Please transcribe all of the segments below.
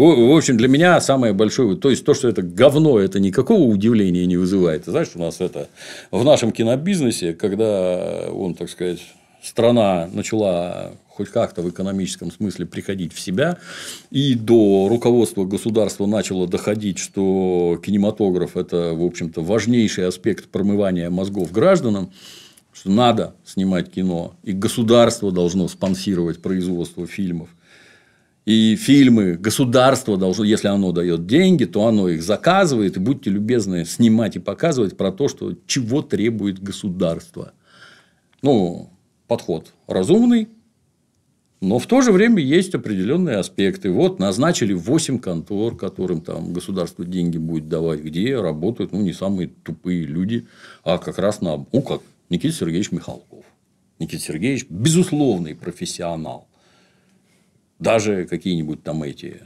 В общем, для меня самое большое, то есть то, что это говно, это никакого удивления не вызывает. Ты знаешь, у нас это в нашем кинобизнесе, когда э, он, так сказать, страна начала хоть как-то в экономическом смысле приходить в себя, и до руководства государства начало доходить, что кинематограф – это, в общем-то, важнейший аспект промывания мозгов гражданам, что надо снимать кино, и государство должно спонсировать производство фильмов и фильмы государство должно, если оно дает деньги, то оно их заказывает. И будьте любезны снимать и показывать про то, что чего требует государство. Ну, подход разумный, но в то же время есть определенные аспекты. Вот назначили 8 контор, которым там государство деньги будет давать, где работают ну, не самые тупые люди, а как раз на ну, как Никита Сергеевич Михалков. Никита Сергеевич – безусловный профессионал. Даже какие-нибудь там эти,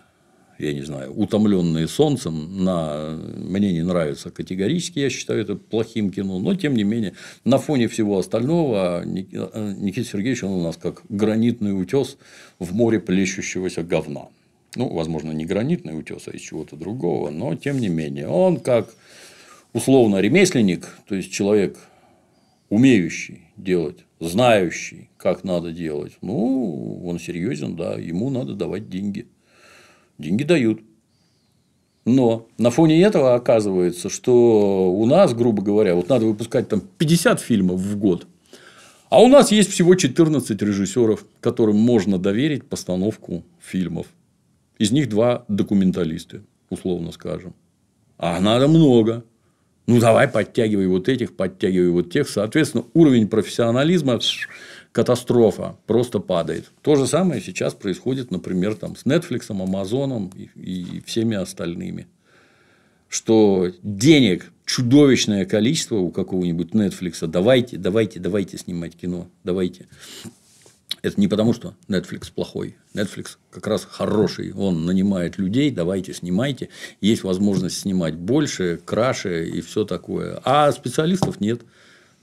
я не знаю, утомленные солнцем, на... мне не нравится категорически, я считаю это плохим кино, но тем не менее, на фоне всего остального а, а, Никита Сергеевич он у нас как гранитный утес в море плещущегося говна. Ну, возможно, не гранитный утес, а из чего-то другого, но тем не менее, он как условно ремесленник, то есть человек умеющий делать, знающий, как надо делать, ну, он серьезен, да, ему надо давать деньги. Деньги дают. Но на фоне этого оказывается, что у нас, грубо говоря, вот надо выпускать там 50 фильмов в год, а у нас есть всего 14 режиссеров, которым можно доверить постановку фильмов. Из них два документалисты, условно скажем. А надо много. Ну, давай подтягивай вот этих, подтягивай вот тех. Соответственно, уровень профессионализма – катастрофа, просто падает. То же самое сейчас происходит, например, там, с Netflix, Amazon и, всеми остальными. Что денег чудовищное количество у какого-нибудь Netflix. Давайте, давайте, давайте снимать кино. Давайте. Это не потому, что Netflix плохой. Netflix как раз хороший. Он нанимает людей, давайте снимайте. Есть возможность снимать больше, краше и все такое. А специалистов нет.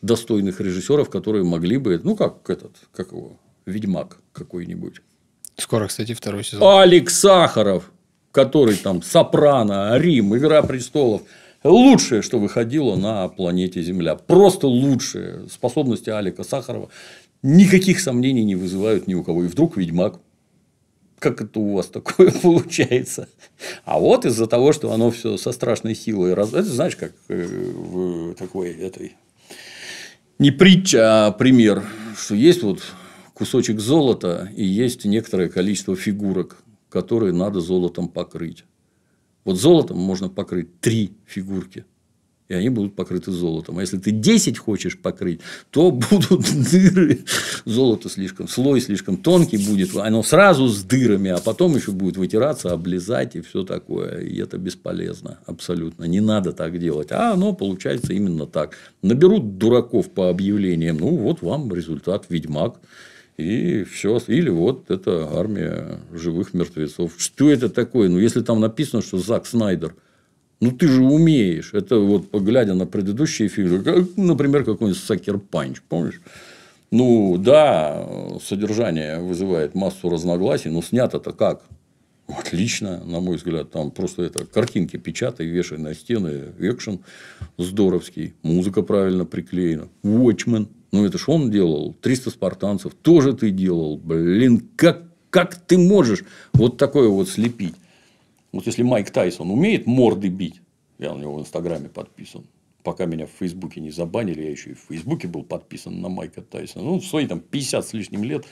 Достойных режиссеров, которые могли бы, ну как этот, как его, Ведьмак какой-нибудь. Скоро, кстати, второй сезон. Алекс Сахаров, который там Сопрано, Рим, Игра престолов. Лучшее, что выходило на планете Земля. Просто лучшее. Способности Алика Сахарова никаких сомнений не вызывают ни у кого. И вдруг ведьмак. Как это у вас такое получается? А вот из-за того, что оно все со страшной силой раз... Это знаешь, как э, в э, такой этой не притча, а пример, что есть вот кусочек золота и есть некоторое количество фигурок, которые надо золотом покрыть. Вот золотом можно покрыть три фигурки и они будут покрыты золотом. А если ты 10 хочешь покрыть, то будут дыры. Золото слишком, слой слишком тонкий будет, оно сразу с дырами, а потом еще будет вытираться, облизать и все такое. И это бесполезно абсолютно. Не надо так делать. А оно получается именно так. Наберут дураков по объявлениям. Ну, вот вам результат ведьмак. И все. Или вот это армия живых мертвецов. Что это такое? Ну, если там написано, что Зак Снайдер – ну, ты же умеешь. Это вот, глядя на предыдущие фильмы, как, например, какой-нибудь Сакер Панч, помнишь? Ну, да, содержание вызывает массу разногласий, но снято-то как? Отлично, на мой взгляд. Там просто это картинки печатай, вешай на стены. Экшен здоровский. Музыка правильно приклеена. Watchmen. Ну, это ж он делал. 300 спартанцев. Тоже ты делал. Блин, как, как ты можешь вот такое вот слепить? Вот если Майк Тайсон умеет морды бить, я на него в Инстаграме подписан, пока меня в Фейсбуке не забанили, я еще и в Фейсбуке был подписан на Майка Тайсона. Ну, в свои там 50 с лишним лет,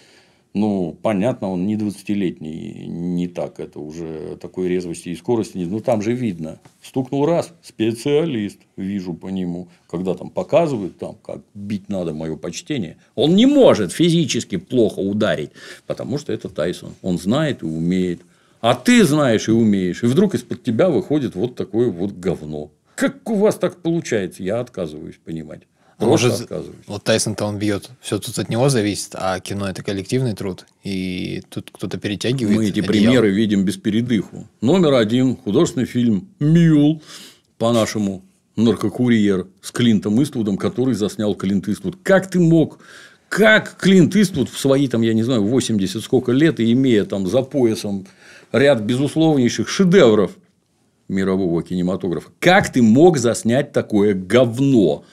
ну, понятно, он не 20-летний, не так. Это уже такой резвости и скорости нет. Ну, там же видно. Стукнул раз, специалист, вижу по нему. Когда там показывают, там, как бить надо, мое почтение. Он не может физически плохо ударить, потому что это Тайсон. Он знает и умеет. А ты знаешь и умеешь. И вдруг из-под тебя выходит вот такое вот говно. Как у вас так получается? Я отказываюсь понимать. Ну, Просто Может, отказываюсь. Вот Тайсон-то он бьет. Все тут от него зависит, а кино это коллективный труд. И тут кто-то перетягивает. Мы эти одеяло. примеры видим без передыху. Номер один художественный фильм Мюл по-нашему наркокурьер с Клинтом Иствудом, который заснял Клинт Иствуд. Как ты мог как Клинт Иствуд в свои, там, я не знаю, 80 сколько лет, и имея там за поясом ряд безусловнейших шедевров мирового кинематографа. Как ты мог заснять такое говно?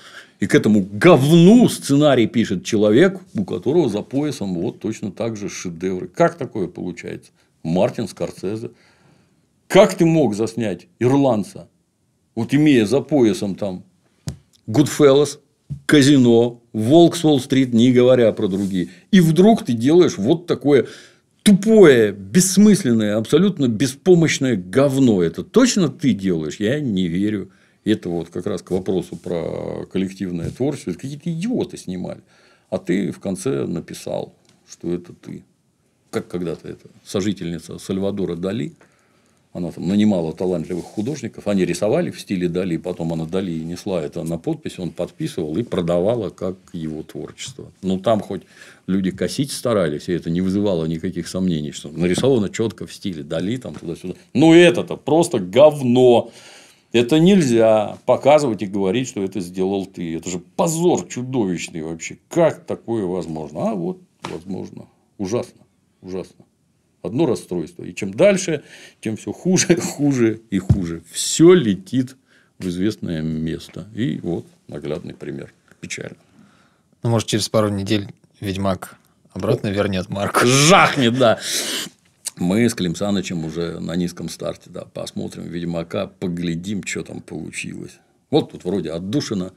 И к этому говну сценарий пишет человек, у которого за поясом вот точно так же шедевры. Как такое получается? Мартин Скорсезе. Как ты мог заснять ирландца, вот имея за поясом там Goodfellas, казино, Волк с Уолл-стрит, не говоря про другие. И вдруг ты делаешь вот такое тупое, бессмысленное, абсолютно беспомощное говно. Это точно ты делаешь? Я не верю. Это вот как раз к вопросу про коллективное творчество. Это какие-то идиоты снимали. А ты в конце написал, что это ты. Как когда-то это сожительница Сальвадора Дали – она там нанимала талантливых художников, они рисовали в стиле Дали, потом она Дали несла это на подпись, он подписывал и продавала как его творчество. Ну, там хоть люди косить старались, и это не вызывало никаких сомнений, что нарисовано четко в стиле Дали, там туда-сюда. Ну, это-то просто говно. Это нельзя показывать и говорить, что это сделал ты. Это же позор чудовищный вообще. Как такое возможно? А вот возможно. Ужасно. Ужасно. Одно расстройство. И чем дальше, тем все хуже, хуже и хуже. Все летит в известное место. И вот наглядный пример. Печально. Ну, может, через пару недель Ведьмак обратно О. вернет Марку. Жахнет, да. Мы с Клим Санычем уже на низком старте, да, посмотрим Ведьмака, поглядим, что там получилось. Вот тут вроде отдушина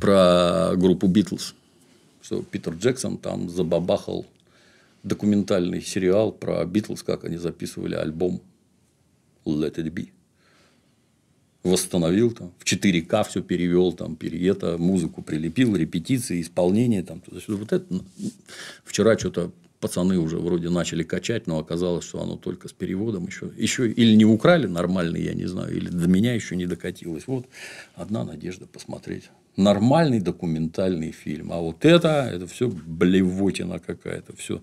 про группу Битлз, что Питер Джексон там забабахал документальный сериал про Битлз, как они записывали альбом Let It Be. Восстановил там, в 4К все перевел, там, переета, музыку прилепил, репетиции, исполнение. Там, туда-сюда. Вот это ну, вчера что-то пацаны уже вроде начали качать, но оказалось, что оно только с переводом еще. Еще или не украли нормальный я не знаю, или до меня еще не докатилось. Вот одна надежда посмотреть нормальный документальный фильм. А вот это, это все блевотина какая-то. Все,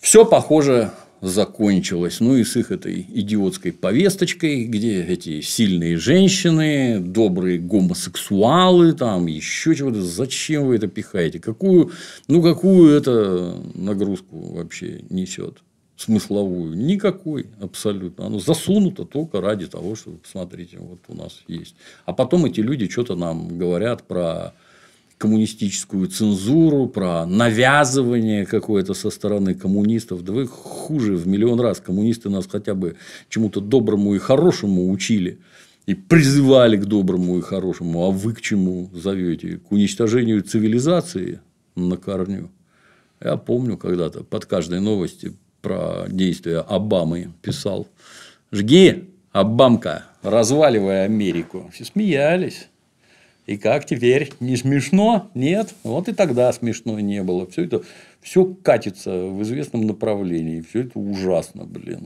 все похоже закончилось. Ну и с их этой идиотской повесточкой, где эти сильные женщины, добрые гомосексуалы, там еще чего-то. Зачем вы это пихаете? Какую, ну какую это нагрузку вообще несет? смысловую, никакой абсолютно. Оно засунуто только ради того, что, посмотрите, вот у нас есть. А потом эти люди что-то нам говорят про коммунистическую цензуру, про навязывание какое-то со стороны коммунистов. Да вы хуже в миллион раз. Коммунисты нас хотя бы чему-то доброму и хорошему учили и призывали к доброму и хорошему. А вы к чему зовете? К уничтожению цивилизации на корню. Я помню когда-то под каждой новости про действия Обамы писал. «Жги, Обамка, разваливая Америку». Все смеялись. И как теперь? Не смешно? Нет? Вот и тогда смешно не было. Все это все катится в известном направлении. Все это ужасно, блин.